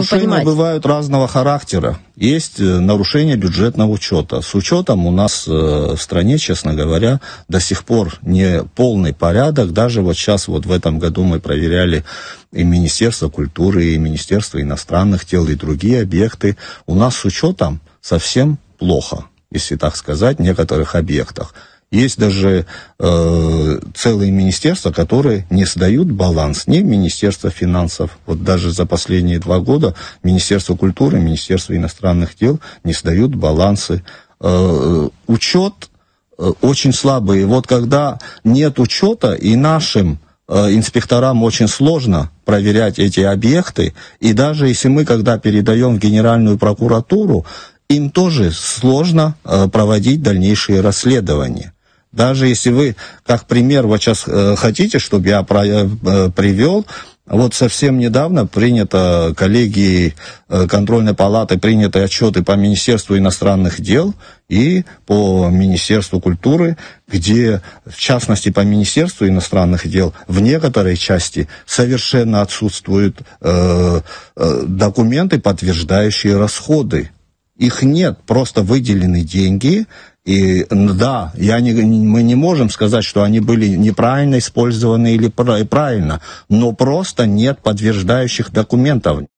Нарушения понимать. бывают разного характера. Есть э, нарушение бюджетного учета. С учетом у нас э, в стране, честно говоря, до сих пор не полный порядок. Даже вот сейчас, вот в этом году мы проверяли и Министерство культуры, и Министерство иностранных дел, и другие объекты. У нас с учетом совсем плохо, если так сказать, в некоторых объектах. Есть даже э, целые министерства, которые не сдают баланс. Не Министерство финансов. Вот даже за последние два года Министерство культуры, Министерство иностранных дел не сдают балансы. Э, учет э, очень слабый. вот когда нет учета и нашим э, инспекторам очень сложно проверять эти объекты, и даже если мы, когда передаем в Генеральную прокуратуру, им тоже сложно э, проводить дальнейшие расследования. Даже если вы, как пример, вот сейчас э, хотите, чтобы я э, э, привел, вот совсем недавно принято коллегией контрольной палаты приняты отчеты по Министерству иностранных дел и по Министерству культуры, где, в частности, по Министерству иностранных дел в некоторой части совершенно отсутствуют э, э, документы, подтверждающие расходы. Их нет, просто выделены деньги, и да, я не, мы не можем сказать, что они были неправильно использованы или правильно, но просто нет подтверждающих документов.